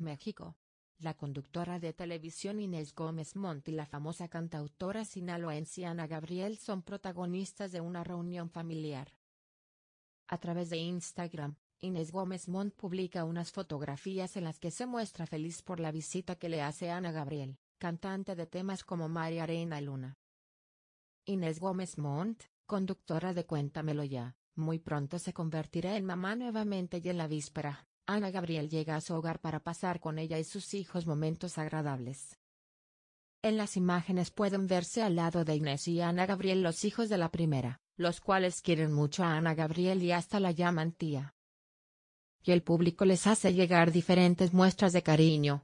México. La conductora de televisión Inés Gómez Mont y la famosa cantautora sinaloense Ana Gabriel son protagonistas de una reunión familiar. A través de Instagram, Inés Gómez Mont publica unas fotografías en las que se muestra feliz por la visita que le hace Ana Gabriel, cantante de temas como María Reina Luna. Inés Gómez Mont, conductora de Cuéntamelo ya, muy pronto se convertirá en mamá nuevamente y en la víspera Ana Gabriel llega a su hogar para pasar con ella y sus hijos momentos agradables. En las imágenes pueden verse al lado de Inés y Ana Gabriel los hijos de la primera, los cuales quieren mucho a Ana Gabriel y hasta la llaman tía. Y el público les hace llegar diferentes muestras de cariño,